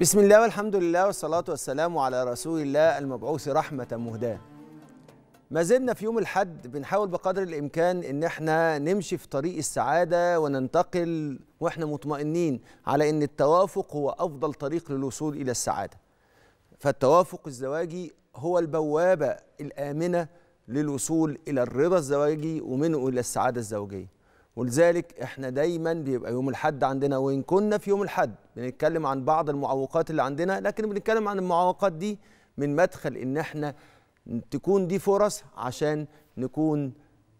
بسم الله والحمد لله والصلاة والسلام على رسول الله المبعوث رحمة مهداة ما زلنا في يوم الحد بنحاول بقدر الإمكان إن إحنا نمشي في طريق السعادة وننتقل وإحنا مطمئنين على إن التوافق هو أفضل طريق للوصول إلى السعادة فالتوافق الزواجي هو البوابة الآمنة للوصول إلى الرضا الزواجي ومنه إلى السعادة الزوجية ولذلك احنا دايما بيبقى يوم الحد عندنا وان كنا في يوم الحد بنتكلم عن بعض المعوقات اللي عندنا لكن بنتكلم عن المعوقات دي من مدخل ان احنا تكون دي فرص عشان نكون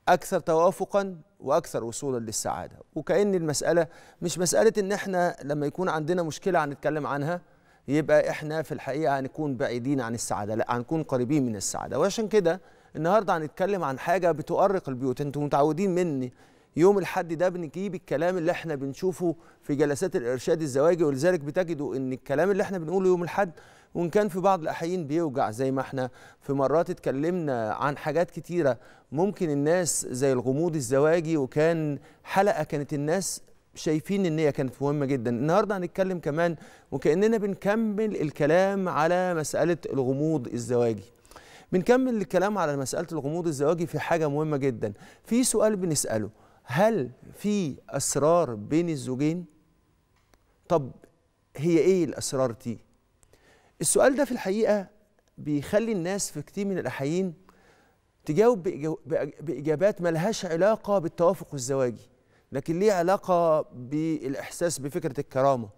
اكثر توافقا واكثر وصولا للسعاده وكان المساله مش مساله ان احنا لما يكون عندنا مشكله هنتكلم عنها يبقى احنا في الحقيقه هنكون بعيدين عن السعاده لا هنكون قريبين من السعاده وعشان كده النهارده هنتكلم عن حاجه بتؤرق البيوت انتم متعودين مني يوم الحد ده بنجيب الكلام اللي احنا بنشوفه في جلسات الارشاد الزواجي ولذلك بتجدوا ان الكلام اللي احنا بنقوله يوم الحد وان كان في بعض الاحيان بيوجع زي ما احنا في مرات اتكلمنا عن حاجات كتيره ممكن الناس زي الغموض الزواجي وكان حلقه كانت الناس شايفين ان هي كانت مهمه جدا النهارده هنتكلم كمان وكاننا بنكمل الكلام على مساله الغموض الزواجي بنكمل الكلام على مساله الغموض الزواجي في حاجه مهمه جدا في سؤال بنساله هل في اسرار بين الزوجين طب هي ايه الاسرار دي السؤال ده في الحقيقه بيخلي الناس في كتير من الاحيان تجاوب باجابات ملهاش علاقه بالتوافق الزواجي لكن ليه علاقه بالاحساس بفكره الكرامه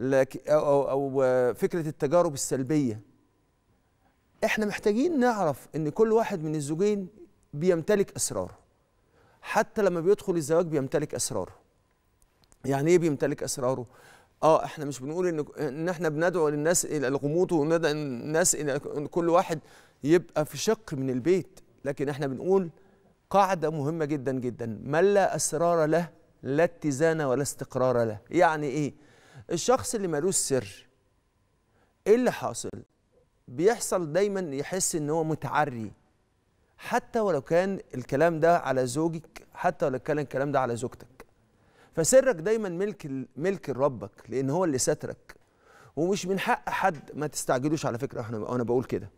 أو, أو, او فكره التجارب السلبيه احنا محتاجين نعرف ان كل واحد من الزوجين بيمتلك اسراره حتى لما بيدخل الزواج بيمتلك اسراره يعني ايه بيمتلك اسراره اه احنا مش بنقول ان ان احنا بندعو للناس الى الغموض وندعو الناس الى كل واحد يبقى في شق من البيت لكن احنا بنقول قاعده مهمه جدا جدا من لا اسرار له لا اتزان ولا استقرار له يعني ايه الشخص اللي مالوش سر ايه اللي حاصل بيحصل دايما يحس ان هو متعري حتى ولو كان الكلام ده على زوجك حتى ولو كان الكلام ده على زوجتك فسرك دايما ملك ملك لربك لان هو اللي سترك ومش من حق حد ما تستعجلوش على فكره احنا انا بقول كده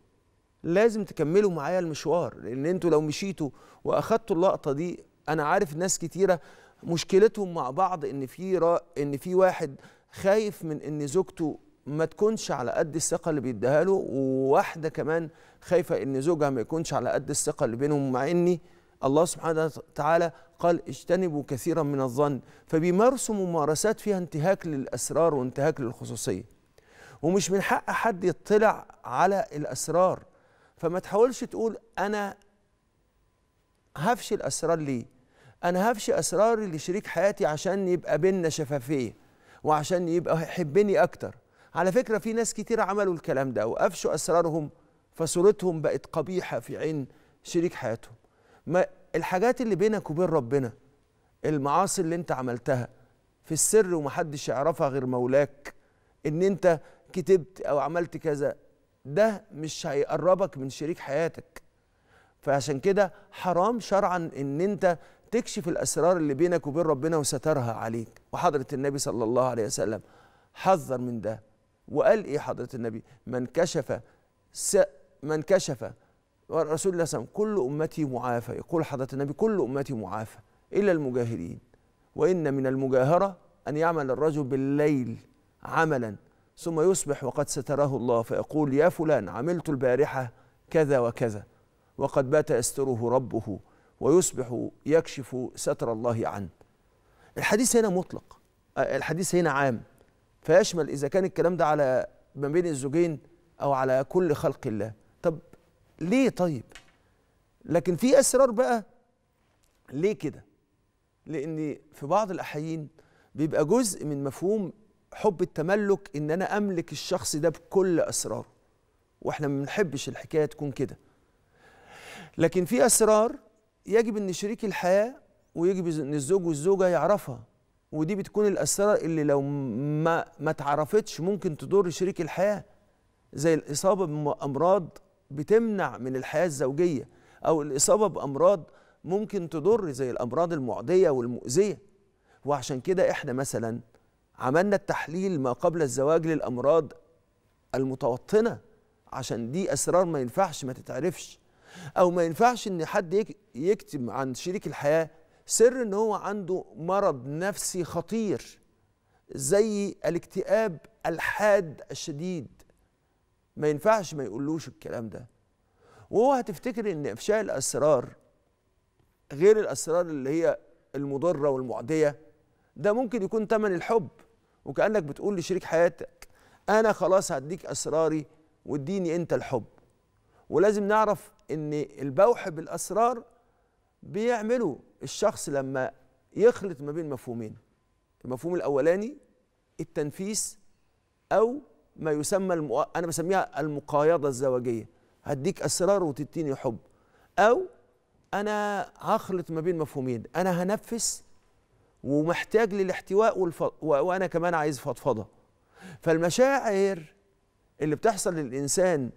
لازم تكملوا معايا المشوار لان انتوا لو مشيتوا واخدتوا اللقطه دي انا عارف ناس كتيره مشكلتهم مع بعض ان في را ان في واحد خايف من ان زوجته ما تكونش على قد الثقه اللي بيديها له وواحده كمان خايفه ان زوجها ما يكونش على قد الثقه اللي بينهم مع اني الله سبحانه وتعالى قال اجتنبوا كثيرا من الظن فبيمارسوا ممارسات فيها انتهاك للاسرار وانتهاك للخصوصيه ومش من حق حد يطلع على الاسرار فما تحاولش تقول انا هفشي الاسرار ليه انا هفشي اسراري لشريك حياتي عشان يبقى بينا شفافيه وعشان يبقى يحبني اكتر على فكره في ناس كتير عملوا الكلام ده وقفشوا اسرارهم فصورتهم بقت قبيحه في عين شريك حياتهم ما الحاجات اللي بينك وبين ربنا المعاصي اللي انت عملتها في السر ومحدش يعرفها غير مولاك ان انت كتبت او عملت كذا ده مش هيقربك من شريك حياتك فعشان كده حرام شرعا ان انت تكشف الاسرار اللي بينك وبين ربنا وسترها عليك وحضره النبي صلى الله عليه وسلم حذر من ده وقال ايه حضره النبي من كشف من كشف رسول الله صلى كل أمتي معافى يقول حضرة النبي كل أمتي معافى إلا المجاهرين وإن من المجاهرة أن يعمل الرجل بالليل عملا ثم يصبح وقد ستره الله فيقول يا فلان عملت البارحة كذا وكذا وقد بات يستره ربه ويصبح يكشف ستر الله عنه الحديث هنا مطلق الحديث هنا عام فيشمل إذا كان الكلام ده على ما بين الزوجين أو على كل خلق الله ليه طيب لكن في اسرار بقى ليه كده لان في بعض الاحيان بيبقى جزء من مفهوم حب التملك ان انا املك الشخص ده بكل اسراره واحنا ما بنحبش الحكايه تكون كده لكن في اسرار يجب ان شريك الحياه ويجب ان الزوج والزوجه يعرفها ودي بتكون الاسرار اللي لو ما ما اتعرفتش ممكن تضر شريك الحياه زي الاصابه بامراض بتمنع من الحياه الزوجيه او الاصابه بامراض ممكن تضر زي الامراض المعديه والمؤذيه وعشان كده احنا مثلا عملنا التحليل ما قبل الزواج للامراض المتوطنه عشان دي اسرار ما ينفعش ما تتعرفش او ما ينفعش ان حد يكتم عن شريك الحياه سر ان هو عنده مرض نفسي خطير زي الاكتئاب الحاد الشديد ما ينفعش ما يقولوش الكلام ده وهو هتفتكر ان افشاء الاسرار غير الاسرار اللي هي المضره والمعديه ده ممكن يكون ثمن الحب وكانك بتقول لشريك حياتك انا خلاص هديك اسراري واديني انت الحب ولازم نعرف ان البوح بالاسرار بيعمله الشخص لما يخلط ما بين مفهومين المفهوم الاولاني التنفيس او ما يسمى المو... انا بسميها المقايضه الزواجيه هديك اسرار وتديني حب او انا هخلط ما بين مفهومين انا هنفس ومحتاج للاحتواء والف... و... وانا كمان عايز فضفضه فالمشاعر اللي بتحصل للانسان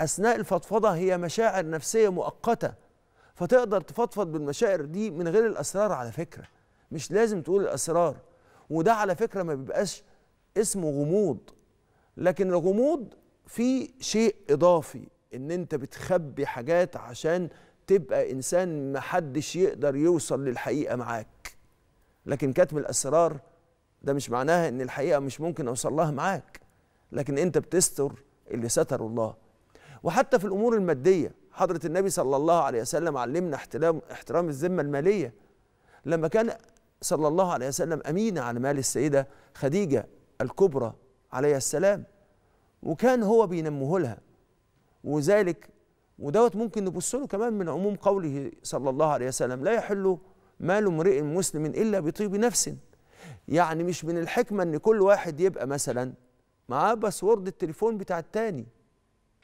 اثناء الفضفضه هي مشاعر نفسيه مؤقته فتقدر تفضفض بالمشاعر دي من غير الاسرار على فكره مش لازم تقول الاسرار وده على فكره ما بيبقاش اسمه غموض لكن الغموض في شيء اضافي ان انت بتخبي حاجات عشان تبقى انسان محدش يقدر يوصل للحقيقه معاك لكن كتم الاسرار ده مش معناها ان الحقيقه مش ممكن اوصل لها معاك لكن انت بتستر اللي ستره الله وحتى في الامور الماديه حضره النبي صلى الله عليه وسلم علمنا احترام احترام الذمه الماليه لما كان صلى الله عليه وسلم امين على مال السيده خديجه الكبرى عليه السلام وكان هو بينمه لها وذلك ودوت ممكن نبص له كمان من عموم قوله صلى الله عليه وسلم لا يحل مال امرئ مسلم الا بطيب نفس يعني مش من الحكمه ان كل واحد يبقى مثلا معاه باسورد التليفون بتاع التاني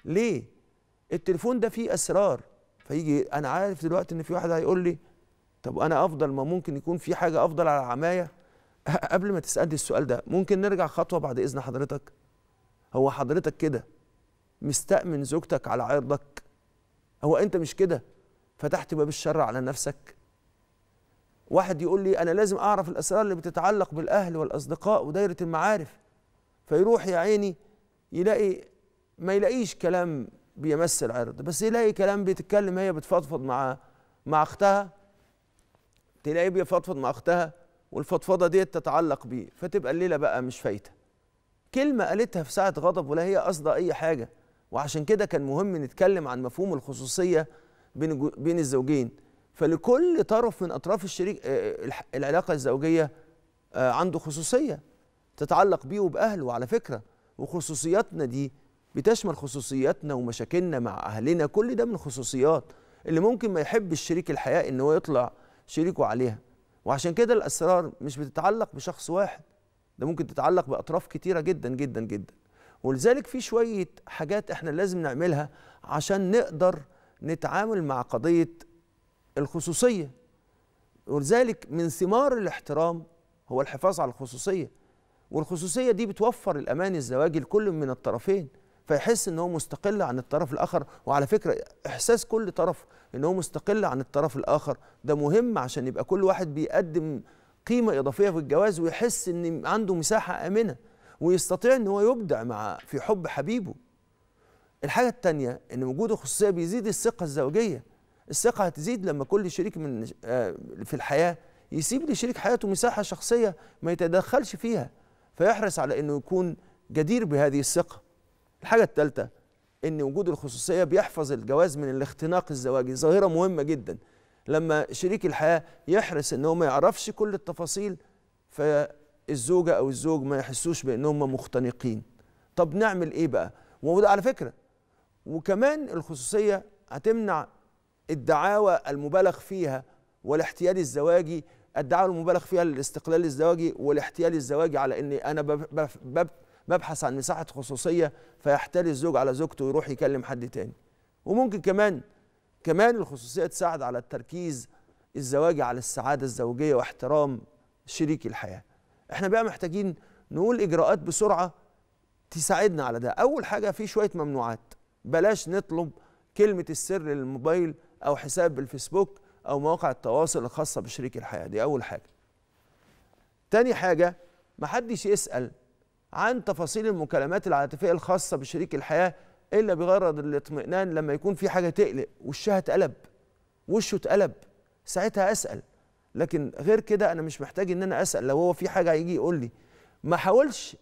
ليه التليفون ده فيه اسرار فيجي انا عارف دلوقتي ان في واحد هيقول لي طب انا افضل ما ممكن يكون في حاجه افضل على عمايه قبل ما تسالني السؤال ده ممكن نرجع خطوه بعد اذن حضرتك هو حضرتك كده مستأمن زوجتك على عرضك هو انت مش كده فتحت باب الشر على نفسك واحد يقول لي انا لازم اعرف الاسرار اللي بتتعلق بالاهل والاصدقاء ودايره المعارف فيروح يا عيني يلاقي ما يلاقيش كلام بيمس العرض بس يلاقي كلام بيتكلم هي بتفضفض مع مع اختها تلاقيه بيفضفض مع اختها والفضفضه ديت تتعلق بيه فتبقى الليله بقى مش فايته كلمه قالتها في ساعه غضب ولا هي قصده اي حاجه وعشان كده كان مهم نتكلم عن مفهوم الخصوصيه بين بين الزوجين فلكل طرف من اطراف الشريك العلاقه الزوجيه عنده خصوصيه تتعلق بيه وباهله على فكره وخصوصياتنا دي بتشمل خصوصياتنا ومشاكلنا مع اهلنا كل ده من الخصوصيات اللي ممكن ما يحبش شريك الحياه ان هو يطلع شريكه عليها وعشان كده الاسرار مش بتتعلق بشخص واحد ده ممكن تتعلق باطراف كتيره جدا جدا جدا ولذلك في شويه حاجات احنا لازم نعملها عشان نقدر نتعامل مع قضيه الخصوصيه ولذلك من ثمار الاحترام هو الحفاظ على الخصوصيه والخصوصيه دي بتوفر الامان الزواجي لكل من الطرفين فيحس ان هو مستقل عن الطرف الاخر وعلى فكره احساس كل طرف ان هو مستقل عن الطرف الاخر ده مهم عشان يبقى كل واحد بيقدم قيمه اضافيه في الجواز ويحس ان عنده مساحه امنه ويستطيع ان هو يبدع مع في حب حبيبه الحاجه الثانيه ان وجود الخصوصيه بيزيد الثقه الزوجيه الثقه هتزيد لما كل شريك من آه، في الحياه يسيب لشريك حياته مساحه شخصيه ما يتدخلش فيها فيحرص على انه يكون جدير بهذه الثقه الحاجه الثالثه ان وجود الخصوصيه بيحفظ الجواز من الاختناق الزواجي ظاهره مهمه جدا لما شريك الحياه يحرص ان هو ما يعرفش كل التفاصيل فالزوجه او الزوج ما يحسوش بان مختنقين طب نعمل ايه بقى وده على فكره وكمان الخصوصيه هتمنع الدعاوى المبالغ فيها والاحتيال الزواجي الدعاوى المبالغ فيها للاستقلال الزواجي والاحتيال الزواجي على اني انا ببحث عن مساحه خصوصيه فيحتال الزوج على زوجته ويروح يكلم حد تاني وممكن كمان كمان الخصوصيه تساعد على التركيز الزواجي على السعاده الزوجيه واحترام شريك الحياه احنا بقى محتاجين نقول اجراءات بسرعه تساعدنا على ده اول حاجه في شويه ممنوعات بلاش نطلب كلمه السر للموبايل او حساب الفيسبوك او مواقع التواصل الخاصه بشريك الحياه دي اول حاجه تاني حاجه محدش يسال عن تفاصيل المكالمات العاطفيه الخاصه بشريك الحياه الا بغرض الاطمئنان لما يكون في حاجه تقلق وشها اتقلب وشه اتقلب ساعتها اسال لكن غير كده انا مش محتاج ان انا اسال لو هو في حاجه هيجي يقول لي ما حاولش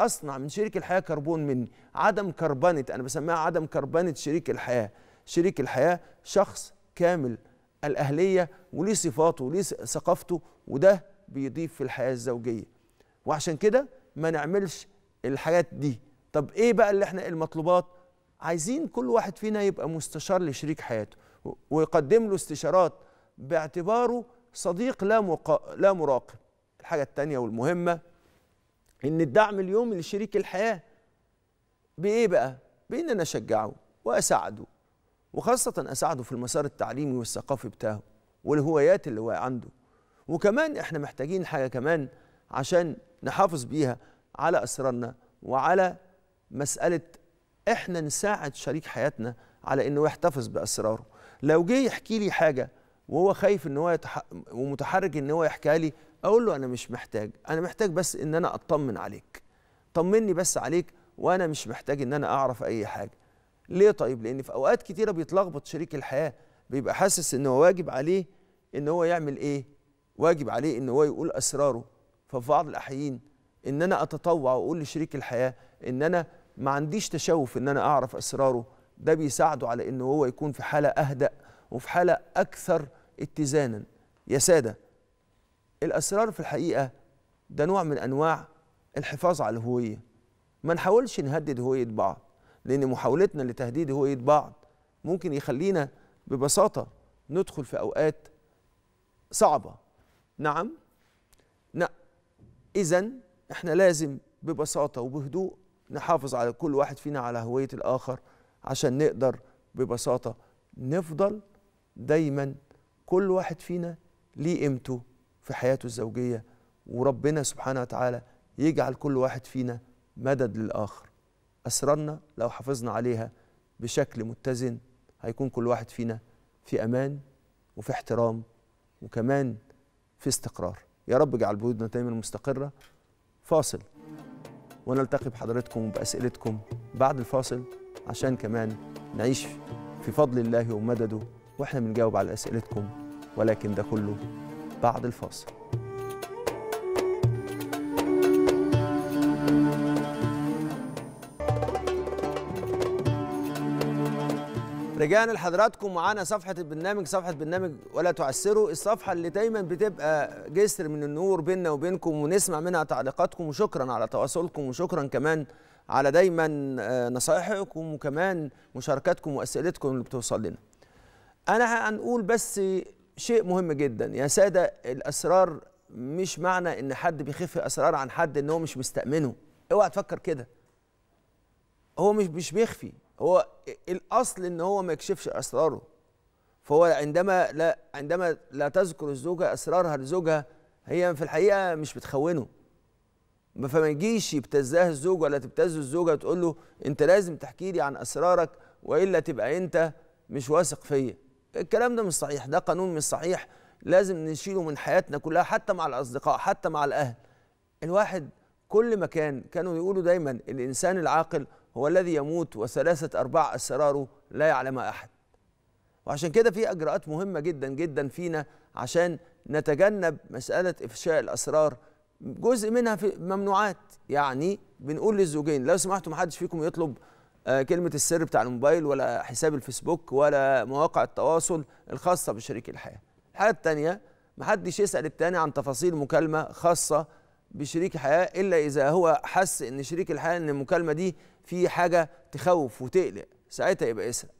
اصنع من شريك الحياه كربون مني عدم كربنه انا بسميها عدم كربنه شريك الحياه شريك الحياه شخص كامل الاهليه وليه صفاته وليه ثقافته وده بيضيف في الحياه الزوجيه وعشان كده ما نعملش الحاجات دي طب ايه بقى اللي احنا المطلوبات عايزين كل واحد فينا يبقى مستشار لشريك حياته ويقدم له استشارات باعتباره صديق لا مقا... لا مراقب الحاجه الثانيه والمهمه ان الدعم اليومي لشريك الحياه بايه بقى بان انا اشجعه واساعده وخاصه اساعده في المسار التعليمي والثقافي بتاعه والهوايات اللي هو عنده وكمان احنا محتاجين حاجه كمان عشان نحافظ بيها على أسرارنا وعلى مسألة إحنا نساعد شريك حياتنا على إنه يحتفظ بأسراره لو جه يحكي لي حاجة وهو خايف إن هو يتح... ومتحرج إن هو يحكيها لي أقول له أنا مش محتاج أنا محتاج بس إن أنا أطمن عليك طمني بس عليك وأنا مش محتاج إن أنا أعرف أي حاجة ليه طيب لأن في أوقات كتيرة بيتلخبط شريك الحياة بيبقى حاسس إن هو واجب عليه إن هو يعمل إيه واجب عليه إن هو يقول أسراره ففي بعض الاحيان ان انا اتطوع واقول لشريك الحياه ان انا ما عنديش تشوف ان انا اعرف اسراره ده بيساعده على ان هو يكون في حاله اهدأ وفي حاله اكثر اتزانا يا ساده الاسرار في الحقيقه ده نوع من انواع الحفاظ على الهويه ما نحاولش نهدد هويه بعض لان محاولتنا لتهديد هويه بعض ممكن يخلينا ببساطه ندخل في اوقات صعبه نعم, نعم. اذا احنا لازم ببساطه وبهدوء نحافظ على كل واحد فينا على هويه الاخر عشان نقدر ببساطه نفضل دايما كل واحد فينا ليه قيمته في حياته الزوجيه وربنا سبحانه وتعالى يجعل كل واحد فينا مدد للاخر اسرارنا لو حافظنا عليها بشكل متزن هيكون كل واحد فينا في امان وفي احترام وكمان في استقرار يا رب اجعل بيوتنا دايما مستقرة فاصل ونلتقي بحضرتكم بأسئلتكم بعد الفاصل عشان كمان نعيش في فضل الله ومدده واحنا بنجاوب على أسئلتكم ولكن ده كله بعد الفاصل رجعنا لحضراتكم معانا صفحه البرنامج صفحه برنامج ولا تعسروا الصفحه اللي دايما بتبقى جسر من النور بيننا وبينكم ونسمع منها تعليقاتكم وشكرا على تواصلكم وشكرا كمان على دايما آه، نصائحكم وكمان مشاركاتكم واسئلتكم اللي بتوصل لنا انا هنقول بس شيء مهم جدا يا ساده الاسرار مش معنى ان حد بيخفي اسرار عن حد ان هو مش مستامنه اوعى تفكر كده هو مش مش بيخفي هو الاصل ان هو ما يكشفش اسراره فهو عندما لا عندما لا تذكر الزوجه اسرارها لزوجها هي في الحقيقه مش بتخونه فما يجيش يبتزها الزوج ولا تبتز الزوجه وتقول له انت لازم تحكي لي عن اسرارك والا تبقى انت مش واثق فيا الكلام ده مش صحيح ده قانون مش صحيح لازم نشيله من حياتنا كلها حتى مع الاصدقاء حتى مع الاهل الواحد كل مكان كانوا يقولوا دايما الانسان العاقل هو الذي يموت وثلاثة أرباع أسراره لا يعلمها أحد وعشان كده في إجراءات مهمة جدا جدا فينا عشان نتجنب مسألة إفشاء الأسرار جزء منها في ممنوعات يعني بنقول للزوجين لو سمحتوا محدش فيكم يطلب آه، كلمة السر بتاع الموبايل ولا حساب الفيسبوك ولا مواقع التواصل الخاصة بشريك الحياة الحاجة الثانية محدش يسأل التاني عن تفاصيل مكالمة خاصة بشريك حياه الا اذا هو حس ان شريك الحياه ان المكالمه دي في حاجه تخوف وتقلق ساعتها يبقى يسرق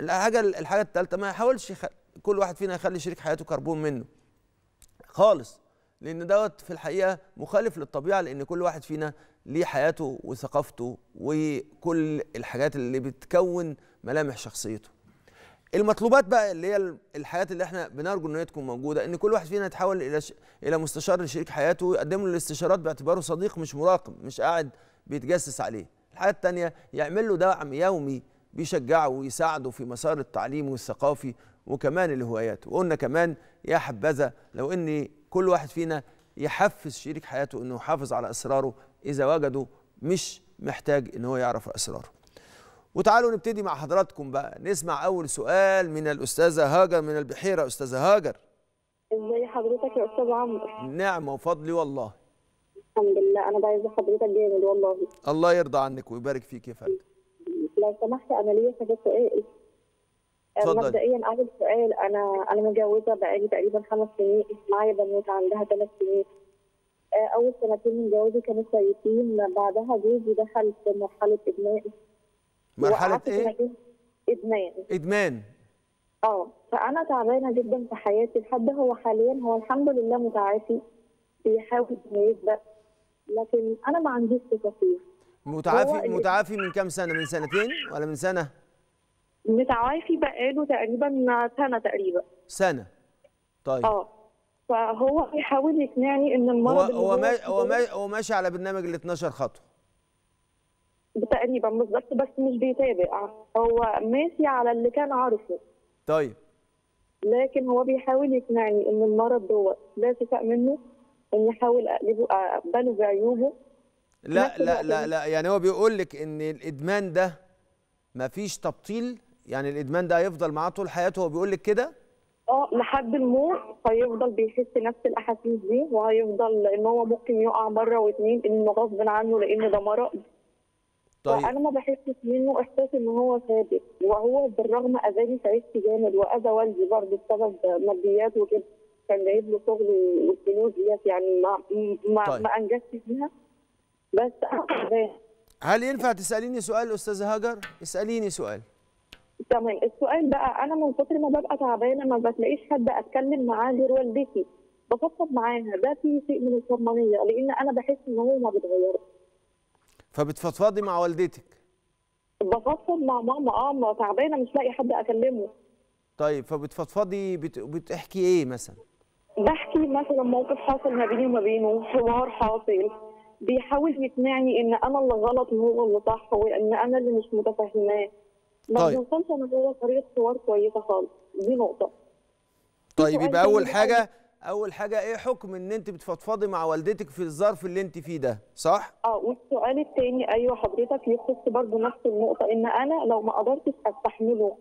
الحاجه الحاجه الثالثه ما يحاولش كل واحد فينا يخلي شريك حياته كربون منه خالص لان دوت في الحقيقه مخالف للطبيعه لان كل واحد فينا ليه حياته وثقافته وكل الحاجات اللي بتكون ملامح شخصيته المطلوبات بقى اللي هي الحاجات اللي احنا بنرجو ان هي تكون موجوده ان كل واحد فينا يتحول الى ش... الى مستشار لشريك حياته ويقدم له الاستشارات باعتباره صديق مش مراقب مش قاعد بيتجسس عليه الحاجه الثانيه يعمل له دعم يومي بيشجعه ويساعده في مسار التعليم والثقافي وكمان الهوايات وقلنا كمان يا حبذا لو ان كل واحد فينا يحفز شريك حياته انه يحافظ على اسراره اذا وجده مش محتاج ان هو يعرف اسراره وتعالوا نبتدي مع حضراتكم بقى نسمع أول سؤال من الأستاذة هاجر من البحيرة أستاذة هاجر ازي حضرتك يا أستاذ عمرو نعم وفضلي والله الحمد لله أنا بعز حضرتك جامد والله الله يرضى عنك ويبارك فيك يا فندم لو سمحت أنا ليا كذا سؤال آه، مبدئيا اول سؤال انا انا متجوزه بقالي تقريبا خمس سنين معايا بنوت عندها ثلاث سنين آه، اول سنتين من جوازي كانوا كويسين بعدها جوزي دخل في مرحله ادمان مرحله إيه؟, ايه ادمان ادمان اه فانا تعبانه جدا في حياتي لحد هو حاليا هو الحمد لله متعافي بيحاول انه يبدا لكن انا ما عنديش ثقه فيه متعافي متعافي من كام سنه من سنتين ولا من سنه متعافي بقاله تقريبا سنه تقريبا سنه طيب اه فهو بيحاول يقنعني ان المرض هو هو هو, ما هو ماشي على برنامج ال 12 خطوه تقريبا بالظبط بس مش بيتابع آه، هو ماشي على اللي كان عارفه طيب لكن هو بيحاول يقنعني ان المرض دوت لا شفاء منه اني احاول اقلبه آه، اقبله بعيوبه لا لا لا يعني لا يعني هو بيقول لك ان الادمان ده ما فيش تبطيل يعني الادمان ده هيفضل معاه طول حياته هو بيقول لك كده اه لحد الموت هيفضل بيحس نفس الاحاسيس دي وهيفضل ان هو ممكن يقع مره واثنين انه غصب عنه لان ده مرض طيب. فانا ما بحسش منه احساس ان هو ثابت وهو بالرغم اذاني تعبت جامد واذى والدي برضه بسبب ماديات وكده كان جايب له شغل والفلوس ديت يعني ما ما, طيب. ما انجزتش فيها بس هل ينفع تساليني سؤال استاذه هاجر؟ اساليني سؤال تمام السؤال بقى انا من كتر ما ببقى تعبانه ما بتلاقيش حد اتكلم معاه غير والدتي بفضفض معاها ده في شيء من الصمانيه لان انا بحس ان هو ما بيتغيرش فبتفضفضي مع والدتك بفضفض مع ماما اه تعبانه مش لاقي حد اكلمه طيب فبتفضفضي بت... بتحكي ايه مثلا بحكي مثلا موقف حاصل ما بيني وما بينه حوار حاصل بيحاول يقنعني ان انا اللي غلط وهو اللي صح وان انا اللي مش متفهماه ما طيب. بنوصلش انا هو طريقه حوار كويسه خالص دي نقطه طيب يبقى اول حاجه اول حاجه ايه حكم ان انت بتفضفضي مع والدتك في الظرف اللي انت فيه ده صح اه والسؤال الثاني ايوه حضرتك يخص برضه نفس النقطه ان انا لو ما قدرتش استحمله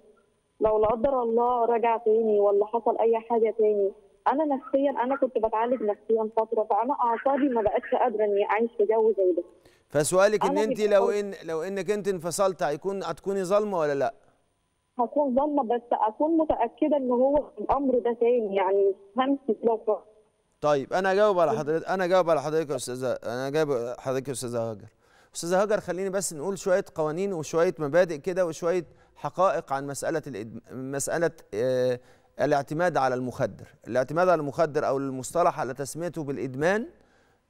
لو لا قدر الله رجع تاني ولا حصل اي حاجه تاني انا نفسيا انا كنت بتعالج نفسيا فتره فانا اعصابي ما بقتش قادره اني اعيش في جو زي ده فسؤالك ان انت لو ان لو انك انت انفصلت هيكون هتكوني ظالمه ولا لا هكون ظلمة بس اكون متاكده ان هو الامر ده تاني يعني همس اطلاقا طيب انا اجاوب على حضرتك انا اجاوب على حضرتك يا استاذه انا اجاوب حضرتك يا استاذه هاجر استاذه هاجر خليني بس نقول شويه قوانين وشويه مبادئ كده وشويه حقائق عن مساله الإد... مساله آه الاعتماد على المخدر الاعتماد على المخدر او المصطلح على تسميته بالادمان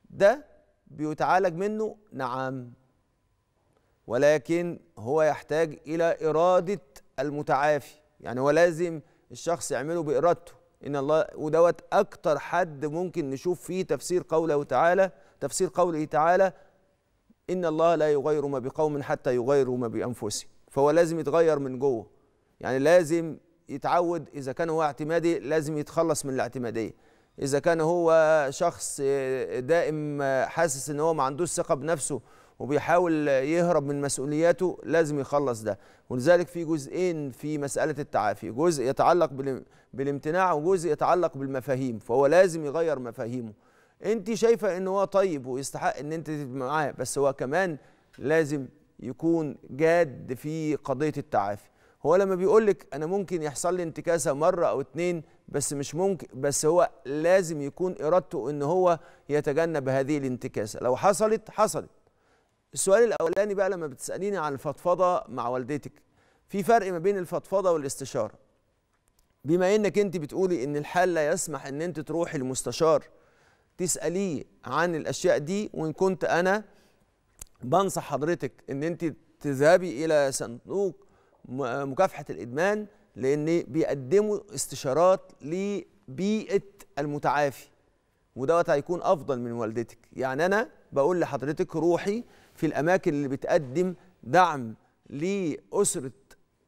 ده بيتعالج منه نعم ولكن هو يحتاج الى اراده المتعافي يعني هو لازم الشخص يعمله بإرادته إن الله ودوت أكتر حد ممكن نشوف فيه تفسير قوله تعالى تفسير قوله تعالى إن الله لا يغير ما بقوم حتى يغيروا ما بأنفسهم فهو لازم يتغير من جوه يعني لازم يتعود إذا كان هو اعتمادي لازم يتخلص من الاعتمادية إذا كان هو شخص دائم حاسس إن هو ما عندوش ثقة بنفسه وبيحاول يهرب من مسؤولياته لازم يخلص ده ولذلك في جزئين في مسألة التعافي جزء يتعلق بالامتناع وجزء يتعلق بالمفاهيم فهو لازم يغير مفاهيمه انت شايفة ان هو طيب ويستحق ان انت تبقى معاه بس هو كمان لازم يكون جاد في قضية التعافي هو لما بيقول لك انا ممكن يحصل لي انتكاسه مره او اتنين بس مش ممكن بس هو لازم يكون ارادته ان هو يتجنب هذه الانتكاسه لو حصلت حصلت السؤال الاولاني بقى لما بتساليني عن الفضفضه مع والدتك في فرق ما بين الفضفضه والاستشاره بما انك انت بتقولي ان الحال لا يسمح ان انت تروحي المستشار تساليه عن الاشياء دي وان كنت انا بنصح حضرتك ان انت تذهبي الى صندوق مكافحه الادمان لان بيقدموا استشارات لبيئه المتعافي ودوت هيكون افضل من والدتك يعني انا بقول لحضرتك روحي في الأماكن اللي بتقدم دعم لأسرة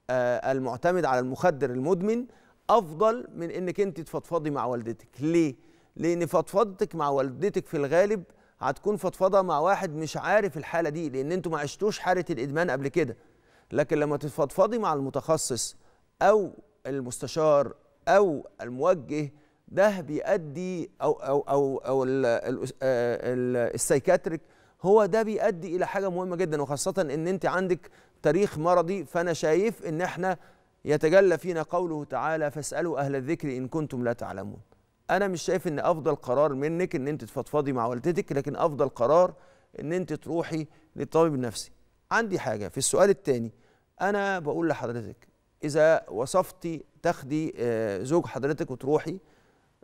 آه، المعتمد على المخدر المدمن أفضل من إنك أنت تفضفضي مع والدتك ليه؟ لأن فضفضتك مع والدتك في الغالب هتكون فضفضة مع واحد مش عارف الحالة دي لأن أنتوا ما عشتوش حالة الإدمان قبل كده لكن لما تتفضفضي مع المتخصص أو المستشار أو الموجه ده بيؤدي أو أو أو, أو آه، آه، السايكاتريك هو ده بيؤدي الى حاجه مهمه جدا وخاصه ان انت عندك تاريخ مرضي فانا شايف ان احنا يتجلى فينا قوله تعالى فاسالوا اهل الذكر ان كنتم لا تعلمون انا مش شايف ان افضل قرار منك ان انت تفضفضي مع والدتك لكن افضل قرار ان انت تروحي للطبيب النفسي عندي حاجه في السؤال الثاني انا بقول لحضرتك اذا وصفتي تاخدي آه، زوج حضرتك وتروحي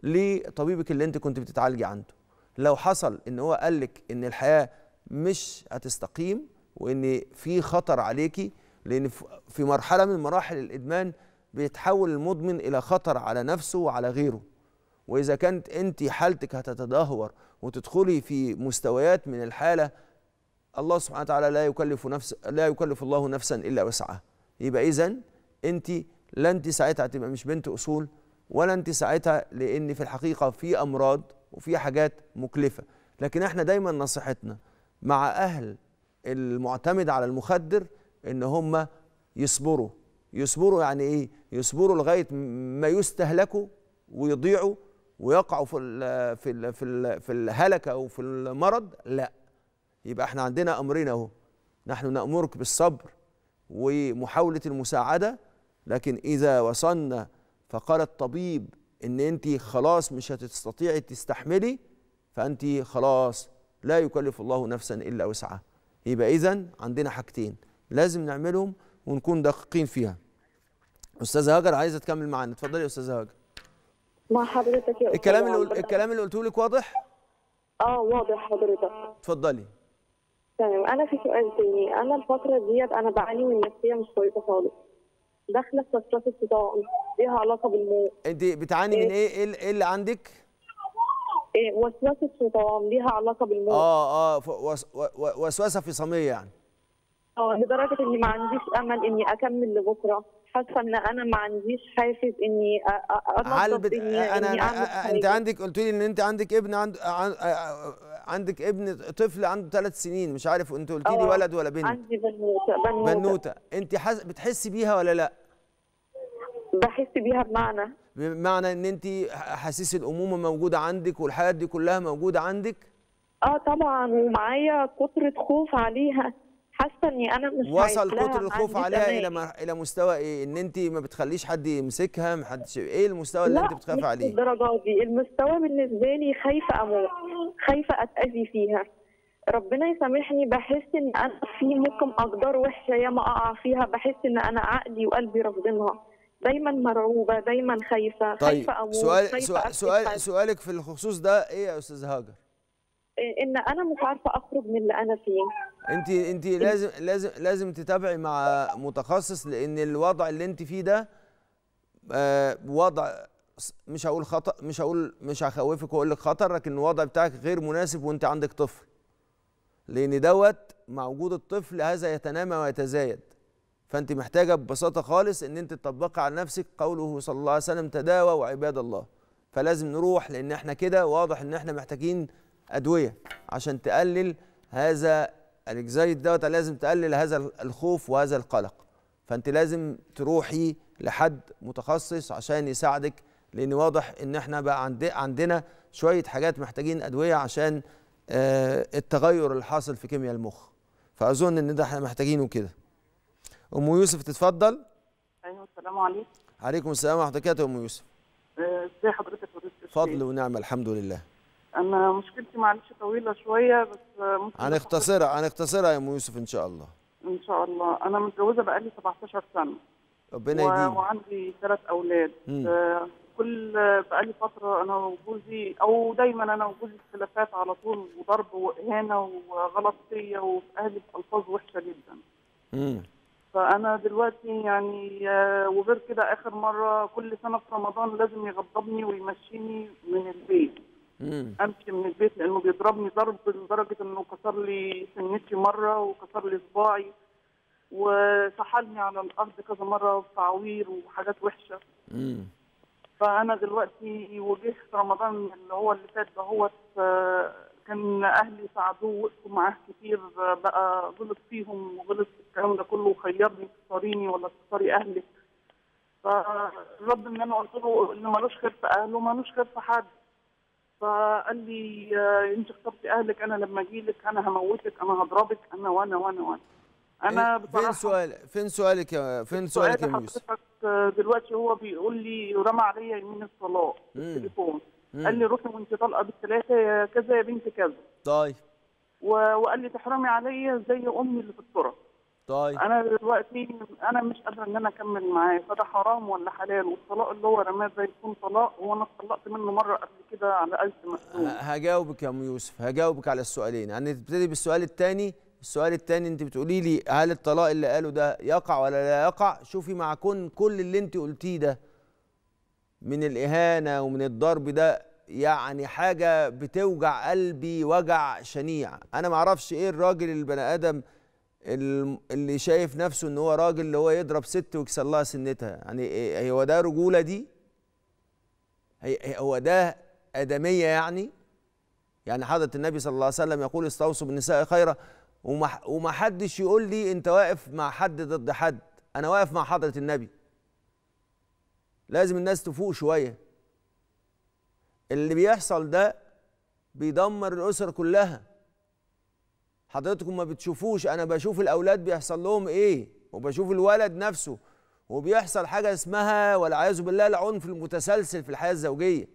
لطبيبك اللي انت كنت بتتعالجي عنده لو حصل ان هو قال لك ان الحياه مش هتستقيم وان في خطر عليكي لان في مرحله من مراحل الادمان بيتحول المدمن الى خطر على نفسه وعلى غيره واذا كانت انت حالتك هتتدهور وتدخلي في مستويات من الحاله الله سبحانه وتعالى لا يكلف نفس لا يكلف الله نفسا الا وسعها يبقى اذا انت لا انت ساعتها هتبقى مش بنت اصول ولا انت ساعتها لان في الحقيقه في امراض وفي حاجات مكلفه لكن احنا دايما نصيحتنا مع أهل المعتمد على المخدر إن هم يصبروا يصبروا يعني إيه يصبروا لغاية ما يستهلكوا ويضيعوا ويقعوا في الـ في الـ في, الـ في الهلكة أو في المرض لا يبقى احنا عندنا أمرين أهو نحن نأمرك بالصبر ومحاولة المساعدة لكن إذا وصلنا فقال الطبيب إن أنت خلاص مش هتستطيعي تستحملي فأنت خلاص لا يكلف الله نفسا الا وسعها يبقى اذا عندنا حاجتين لازم نعملهم ونكون دقيقين فيها استاذه هاجر عايزه تكمل معانا اتفضلي يا استاذه هاجر مع حضرتك يا الكلام اللي الكلام اللي قلته لك واضح اه واضح حضرتك اتفضلي تمام انا في سؤال تاني انا الفتره ديت انا بعاني من نفسيه مش كويسه خالص داخله في فتره الصداع ليها علاقه بالموت انت بتعاني إيه؟ من ايه ايه, إيه, إيه اللي عندك إيه، وسوسه الشيطان ليها علاقه بالموت اه اه في صميه يعني اه لدرجه اني ما عنديش امل اني اكمل لبكره حاسه ان انا ما عنديش حافز اني علبة إني انا إني أنا انت عندك قلت لي ان انت عندك ابن عند عندك ابن طفل عنده ثلاث سنين مش عارف انت قلت لي آه، ولد ولا بنت عندي بنوته بنوته, بنوتة. انت حس بتحسي بيها ولا لا بحس بيها بمعنى بمعنى ان انت احاسيس الامومه موجوده عندك والحياه دي كلها موجوده عندك اه طبعا ومعايا كتره خوف عليها حاسه اني انا مش وصل كتر الخوف عليها الى الى مستوى ايه ان انت ما بتخليش حد يمسكها ما حدش ايه المستوى اللي انت بتخافي عليه لا الدرجه دي المستوى بالنسبه لي خايفه اموت خايفه اتاذي فيها ربنا يسامحني بحس ان انا في ممكن اقدار وحشه ياما اقع فيها بحس ان انا عقلي وقلبي رافضينها دايما مرعوبه دايما خايفه طيب. خايفه اموت سؤال خايفة سؤال, سؤال سؤالك في الخصوص ده ايه يا استاذ هاجر إيه، ان انا مش عارفه اخرج من اللي انا فيه انت انت لازم لازم لازم تتابعي مع متخصص لان الوضع اللي انت فيه ده آه، وضع مش هقول خطا مش هقول مش هخوفك واقول لك خطر لكن الوضع بتاعك غير مناسب وانت عندك طفل لان دوت مع وجود الطفل هذا يتنامى ويتزايد فانت محتاجه ببساطه خالص ان انت تطبقي على نفسك قوله صلى الله عليه وسلم تداووا عباد الله فلازم نروح لان احنا كده واضح ان احنا محتاجين ادويه عشان تقلل هذا الاكزايت دوت لازم تقلل هذا الخوف وهذا القلق فانت لازم تروحي لحد متخصص عشان يساعدك لان واضح ان احنا بقى عندي عندنا شويه حاجات محتاجين ادويه عشان آه، التغير اللي حاصل في كيمياء المخ فاظن ان ده احنا محتاجينه كده ام يوسف تتفضل ايوه السلام عليكم عليكم السلام ورحمه الله وبركاته ام يوسف آه، ازي حضرتك يا فضل ونعمه الحمد لله انا مشكلتي معلش طويله شويه بس ممكن هنختصرها هنختصرها يا ام يوسف ان شاء الله ان شاء الله انا متجوزه بقالي 17 سنه ربنا يديم وعندي ثلاث اولاد آه كل بقالي فتره انا وجوزي او دايما انا وجوزي اختلافات على طول وضرب واهانه وغلط فيا وفي اهلي بالفاظ وحشه جدا امم فانا دلوقتي يعني آه، وغير كده اخر مره كل سنه في رمضان لازم يغضبني ويمشيني من البيت امشي من البيت لانه بيضربني ضرب لدرجه انه كسر لي سنتي مره وكسر لي صباعي وسحلني على الارض كذا مره بتعوير وحاجات وحشه مم. فانا دلوقتي وجهت رمضان اللي هو اللي فات دهوت آه، كان اهلي ساعدوه وقفوا معاه كتير بقى غلط فيهم وغلط في الكلام ده كله وخيرني تختاريني ولا تختاري اهلك فالرد ان انا قلت له ان ملوش خير في اهله ملوش خير في حد فقال لي انت اخترتي اهلك انا لما اجي لك انا هموتك انا هضربك انا وانا وانا وانا انا بصراحه فين سؤال فين سؤالك يا فين سؤالك يا يوسف دلوقتي هو بيقول لي رمى عليا يمين الصلاه في التليفون مم. قال لي روحي وانت طالقه بالثلاثه يا كذا يا بنت كذا طيب و... وقال لي تحرمي عليا زي امي اللي في الكره طيب انا دلوقتي انا مش قادره ان انا اكمل معاه فده حرام ولا حلال والطلاق اللي هو رماه ده يكون طلاق وانا اتطلقت منه مره قبل كده على قلب مسؤول هجاوبك يا ام يوسف هجاوبك على السؤالين هنبتدي بالسؤال الثاني السؤال الثاني انت بتقولي لي هل الطلاق اللي قاله ده يقع ولا لا يقع شوفي مع كون كل اللي انت قلتيه ده من الاهانه ومن الضرب ده يعني حاجه بتوجع قلبي وجع شنيع انا ما اعرفش ايه الراجل البني ادم اللي شايف نفسه ان هو راجل اللي هو يضرب ست ويكسر لها سنتها يعني إيه, إيه، هو ده رجوله دي هو ده ادميه يعني يعني حضره النبي صلى الله عليه وسلم يقول استوصوا بالنساء خيرا وما حدش يقول لي انت واقف مع حد ضد حد انا واقف مع حضره النبي لازم الناس تفوق شويه اللي بيحصل ده بيدمر الاسر كلها حضرتكم ما بتشوفوش انا بشوف الاولاد بيحصل لهم ايه وبشوف الولد نفسه وبيحصل حاجه اسمها والعياذ بالله العنف المتسلسل في الحياه الزوجيه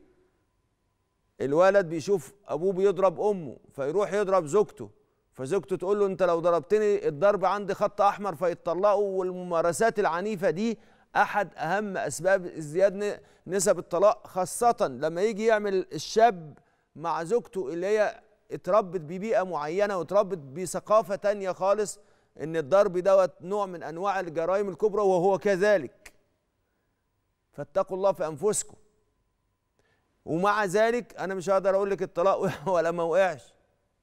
الولد بيشوف ابوه بيضرب امه فيروح يضرب زوجته فزوجته تقول له انت لو ضربتني الضرب عندي خط احمر فيتطلقوا والممارسات العنيفه دي احد اهم اسباب ازدياد نسب الطلاق خاصه لما يجي يعمل الشاب مع زوجته اللي هي اتربت ببيئه معينه واتربت بثقافه تانية خالص ان الضرب دوت نوع من انواع الجرائم الكبرى وهو كذلك فاتقوا الله في انفسكم ومع ذلك انا مش هقدر اقول لك الطلاق ولا ما وقعش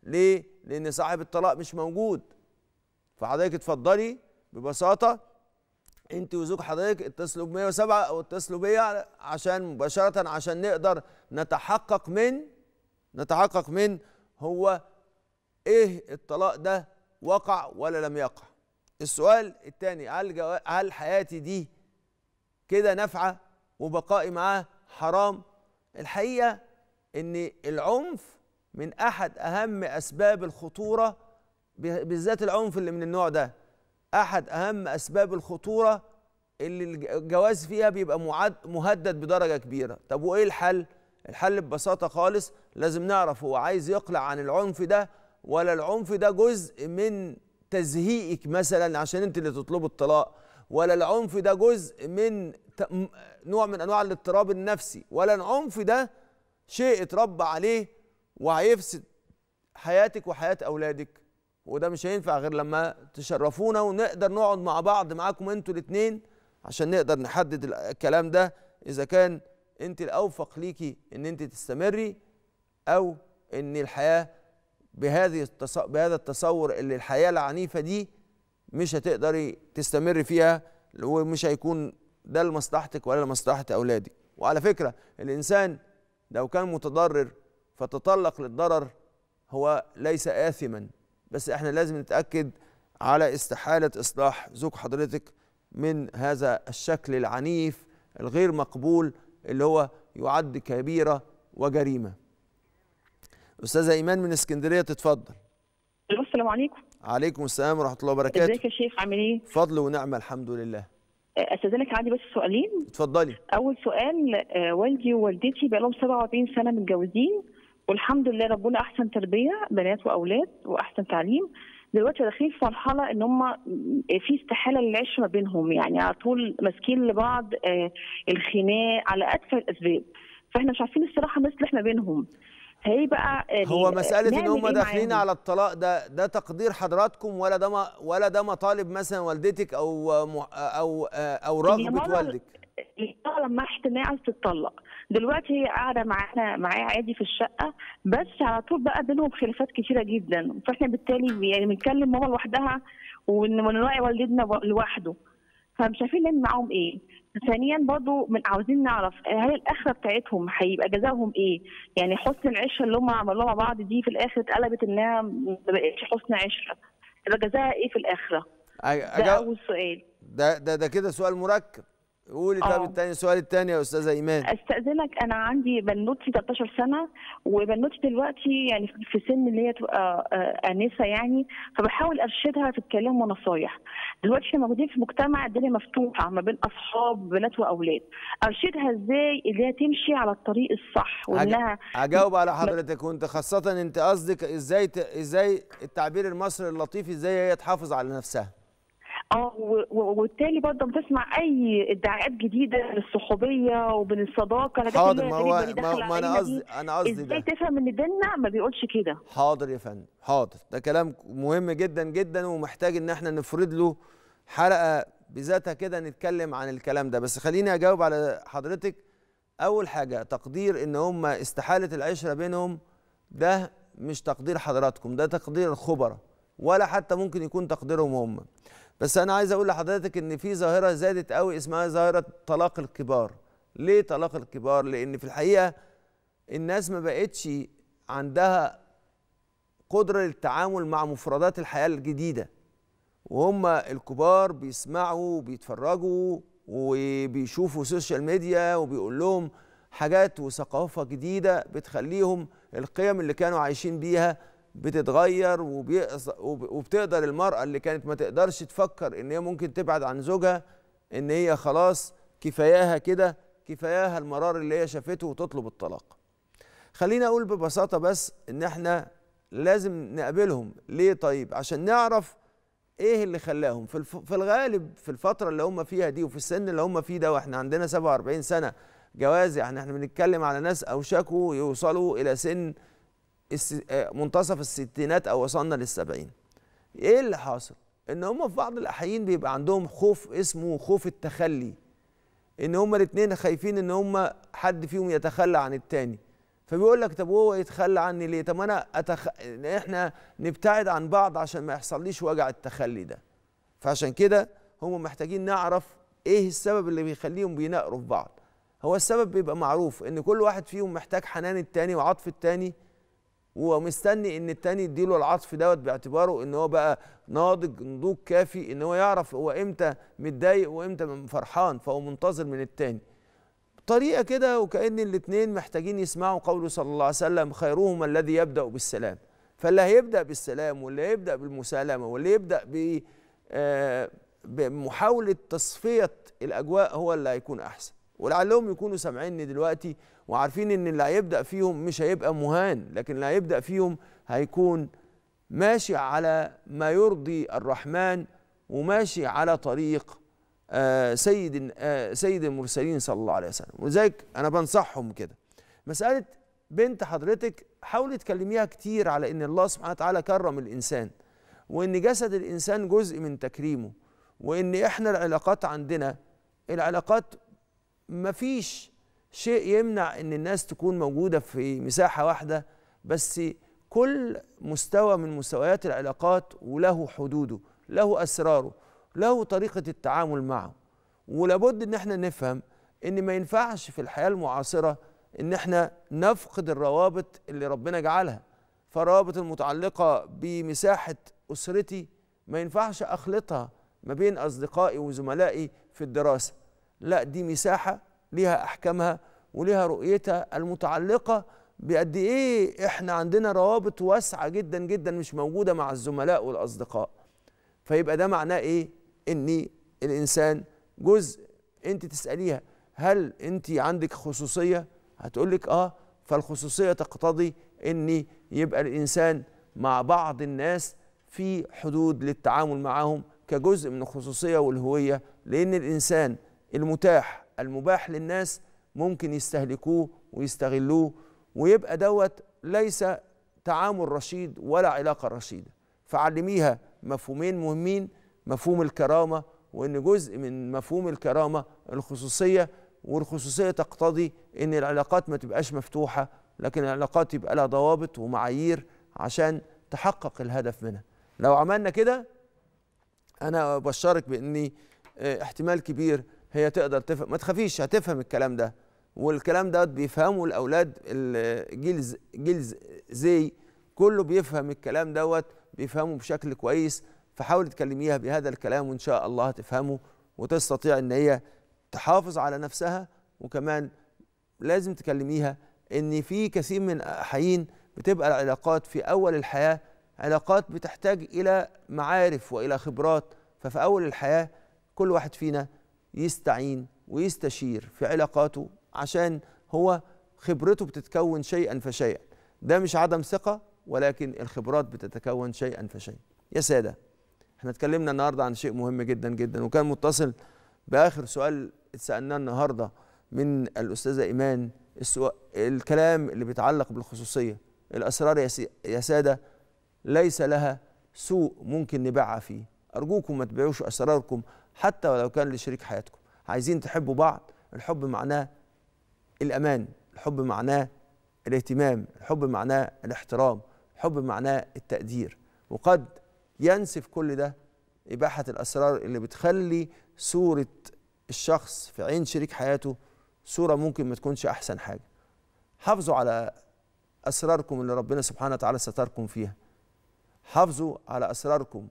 ليه لان صاحب الطلاق مش موجود فحضرتك اتفضلي ببساطه انت وزوج حضرتك اتصلوا ب 107 او اتصلوا بيا عشان مباشره عشان نقدر نتحقق من نتحقق من هو ايه الطلاق ده وقع ولا لم يقع السؤال الثاني هل هل حياتي دي كده نافعه وبقائي معاه حرام الحقيقه ان العنف من احد اهم اسباب الخطوره بالذات العنف اللي من النوع ده احد اهم اسباب الخطوره اللي الجواز فيها بيبقى مهدد بدرجه كبيره طب وايه الحل الحل ببساطه خالص لازم نعرف هو عايز يقلع عن العنف ده ولا العنف ده جزء من تزهيقك مثلا عشان انت اللي تطلبي الطلاق ولا العنف ده جزء من نوع من انواع الاضطراب النفسي ولا العنف ده شيء اتربى عليه وهيفسد حياتك وحياه اولادك وده مش هينفع غير لما تشرفونا ونقدر نقعد مع بعض معاكم انتوا الاثنين عشان نقدر نحدد الكلام ده اذا كان انت الاوفق ليكي ان انت تستمري او ان الحياه بهذه التص... بهذا التصور اللي الحياه العنيفه دي مش هتقدري تستمري فيها ومش هيكون ده لمصلحتك ولا لمصلحه اولادك وعلى فكره الانسان لو كان متضرر فتطلق للضرر هو ليس آثما بس احنا لازم نتاكد على استحاله اصلاح زوج حضرتك من هذا الشكل العنيف الغير مقبول اللي هو يعد كبيره وجريمه. استاذه ايمان من اسكندريه تتفضل. السلام عليكم. عليكم السلام ورحمه الله وبركاته. ازيك يا شيخ عامل ايه؟ فضل ونعمه الحمد لله. استاذنك عندي بس سؤالين اتفضلي اول سؤال آه، والدي ووالدتي بقالهم 47 سنه متجوزين والحمد لله ربنا احسن تربيه بنات واولاد واحسن تعليم دلوقتي داخلين في مرحله ان هم آه، في استحاله للعيش ما بينهم يعني على طول ماسكين لبعض آه، الخناق على ادفع الاسباب فاحنا مش عارفين الصراحه نصلح ما بينهم هي بقى آه، هو مساله ان هم إيه داخلين على الطلاق ده ده تقدير حضراتكم ولا ده ولا ده مطالب مثلا والدتك او او او رغبه والدك لما احتمال تتطلق دلوقتي هي قاعده معانا معايا عادي في الشقه بس على طول بقى بينهم خلافات كتيره جدا فاحنا بالتالي يعني بنتكلم ماما لوحدها ونراعي والدنا لوحده فمش عارفين نعمل معاهم ايه ثانيا برضو من عاوزين نعرف هل الاخره بتاعتهم هيبقى جزاهم ايه؟ يعني حسن العشره اللي هم عملوها مع بعض دي في الاخر اتقلبت انها ما بقتش حسن عشره. يبقى جزاها ايه في الاخره؟ ده اول سؤال. ده ده ده كده سؤال مركب. قولي طب الثاني آه. السؤال الثاني يا استاذه ايمان استاذنك انا عندي بنوتي 13 سنه وبنوتي دلوقتي يعني في سن اللي هي تبقى آه، انسه يعني فبحاول ارشدها في الكلام ونصايح دلوقتي احنا موجودين في مجتمع الدنيا مفتوحه ما بين اصحاب بنات واولاد ارشدها ازاي اللي هي تمشي على الطريق الصح وانها هجاوب على حضرتك وانت خاصه انت قصدك ازاي ازاي التعبير المصري اللطيف ازاي هي تحافظ على نفسها اه وبالتالي برضه بتسمع اي ادعاءات جديده من الصحوبيه ومن الصداقه حاضر ما هو ما انا قصدي انا قصدي ازاي تفهم ان ديننا ما بيقولش كده حاضر يا فندم حاضر ده كلام مهم جدا جدا ومحتاج ان احنا نفرض له حلقه بذاتها كده نتكلم عن الكلام ده بس خليني اجاوب على حضرتك اول حاجه تقدير ان هم استحاله العشره بينهم ده مش تقدير حضراتكم ده تقدير الخبراء ولا حتى ممكن يكون تقديرهم هم بس انا عايز اقول لحضرتك ان في ظاهره زادت قوي اسمها ظاهره طلاق الكبار ليه طلاق الكبار لان في الحقيقه الناس ما بقتش عندها قدره للتعامل مع مفردات الحياه الجديده وهم الكبار بيسمعوا وبيتفرجوا وبيشوفوا سوشيال ميديا وبيقول لهم حاجات وثقافه جديده بتخليهم القيم اللي كانوا عايشين بيها بتتغير وبتقدر المرأة اللي كانت ما تقدرش تفكر إن هي ممكن تبعد عن زوجها إن هي خلاص كفاياها كده كفاياها المرار اللي هي شافته وتطلب الطلاق خلينا أقول ببساطة بس إن إحنا لازم نقابلهم ليه طيب عشان نعرف ايه اللي خلاهم في, الف... في الغالب في الفتره اللي هم فيها دي وفي السن اللي هم فيه ده واحنا عندنا 47 سنه جواز يعني احنا بنتكلم على ناس اوشكوا يوصلوا الى سن آه، منتصف الستينات او وصلنا للسبعين ايه اللي حاصل ان هم في بعض الاحيان بيبقى عندهم خوف اسمه خوف التخلي ان هم الاثنين خايفين ان هم حد فيهم يتخلى عن التاني فبيقول لك طب وهو يتخلى عني ليه طب انا أتخ... احنا نبتعد عن بعض عشان ما يحصليش وجع التخلي ده فعشان كده هم محتاجين نعرف ايه السبب اللي بيخليهم بينقروا في بعض هو السبب بيبقى معروف ان كل واحد فيهم محتاج حنان التاني وعطف التاني ومستني ان التاني يديله العطف دوت باعتباره ان هو بقى ناضج نضوج كافي ان هو يعرف هو امتى متضايق وامتى فرحان فهو منتظر من التاني طريقه كده وكان الاثنين محتاجين يسمعوا قوله صلى الله عليه وسلم خيرهما الذي يبدا بالسلام فاللي هيبدا بالسلام واللي هيبدا بالمسالمه واللي يبدا ب آه، بمحاوله تصفيه الاجواء هو اللي هيكون احسن ولعلهم يكونوا سامعيني دلوقتي وعارفين ان اللي هيبدا فيهم مش هيبقى مهان لكن اللي هيبدا فيهم هيكون ماشي على ما يرضي الرحمن وماشي على طريق آه سيد آه سيد المرسلين صلى الله عليه وسلم ولذلك انا بنصحهم كده مساله بنت حضرتك حاولي تكلميها كتير على ان الله سبحانه وتعالى كرم الانسان وان جسد الانسان جزء من تكريمه وان احنا العلاقات عندنا العلاقات مفيش شيء يمنع ان الناس تكون موجوده في مساحه واحده بس كل مستوى من مستويات العلاقات وله حدوده له اسراره له طريقه التعامل معه ولابد ان احنا نفهم ان ما ينفعش في الحياه المعاصره ان احنا نفقد الروابط اللي ربنا جعلها فالروابط المتعلقه بمساحه اسرتي ما ينفعش اخلطها ما بين اصدقائي وزملائي في الدراسه لا دي مساحه ليها احكامها وليها رؤيتها المتعلقه بقد ايه احنا عندنا روابط واسعه جدا جدا مش موجوده مع الزملاء والاصدقاء فيبقى ده معناه ايه ان الانسان جزء انت تساليها هل انت عندك خصوصيه هتقول لك اه فالخصوصيه تقتضي ان يبقى الانسان مع بعض الناس في حدود للتعامل معهم كجزء من الخصوصيه والهويه لان الانسان المتاح المباح للناس ممكن يستهلكوه ويستغلوه ويبقى دوت ليس تعامل رشيد ولا علاقة رشيدة فعلميها مفهومين مهمين مفهوم الكرامة وإن جزء من مفهوم الكرامة الخصوصية والخصوصية تقتضي إن العلاقات ما تبقاش مفتوحة لكن العلاقات يبقى لها ضوابط ومعايير عشان تحقق الهدف منها لو عملنا كده أنا أبشرك بإني آه، احتمال كبير هي تقدر تفهم ما تخافيش هتفهم الكلام ده والكلام ده بيفهمه الاولاد الجيل جيل زي كله بيفهم الكلام دوت بيفهمه بشكل كويس فحاولي تكلميها بهذا الكلام وان شاء الله هتفهمه وتستطيع ان هي تحافظ على نفسها وكمان لازم تكلميها ان في كثير من حين بتبقى العلاقات في اول الحياه علاقات بتحتاج الى معارف والى خبرات ففي اول الحياه كل واحد فينا يستعين ويستشير في علاقاته عشان هو خبرته بتتكون شيئا فشيئا ده مش عدم ثقة ولكن الخبرات بتتكون شيئا فشيئا يا سادة احنا اتكلمنا النهاردة عن شيء مهم جدا جدا وكان متصل بآخر سؤال اتسألناه النهاردة من الأستاذة إيمان الكلام اللي بيتعلق بالخصوصية الأسرار يا سادة ليس لها سوق ممكن نبيعها فيه أرجوكم ما تبيعوش أسراركم حتى ولو كان لشريك حياتكم عايزين تحبوا بعض الحب معناه الأمان الحب معناه الاهتمام الحب معناه الاحترام الحب معناه التقدير وقد ينسف كل ده إباحة الأسرار اللي بتخلي صورة الشخص في عين شريك حياته صورة ممكن ما تكونش أحسن حاجة حافظوا على أسراركم اللي ربنا سبحانه وتعالى ستركم فيها حافظوا على أسراركم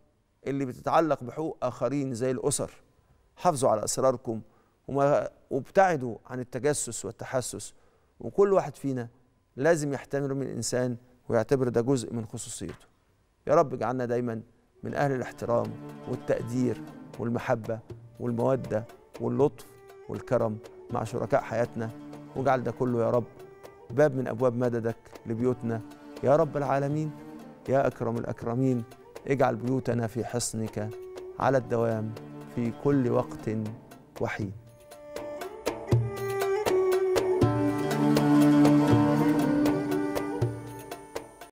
اللي بتتعلق بحقوق آخرين زي الأسر حافظوا على أسراركم وما وابتعدوا عن التجسس والتحسس وكل واحد فينا لازم يحتمل من الإنسان ويعتبر ده جزء من خصوصيته يا رب اجعلنا دايما من أهل الاحترام والتقدير والمحبة والمودة واللطف والكرم مع شركاء حياتنا واجعل ده كله يا رب باب من أبواب مددك لبيوتنا يا رب العالمين يا أكرم الأكرمين اجعل بيوتنا في حصنك على الدوام في كل وقت وحين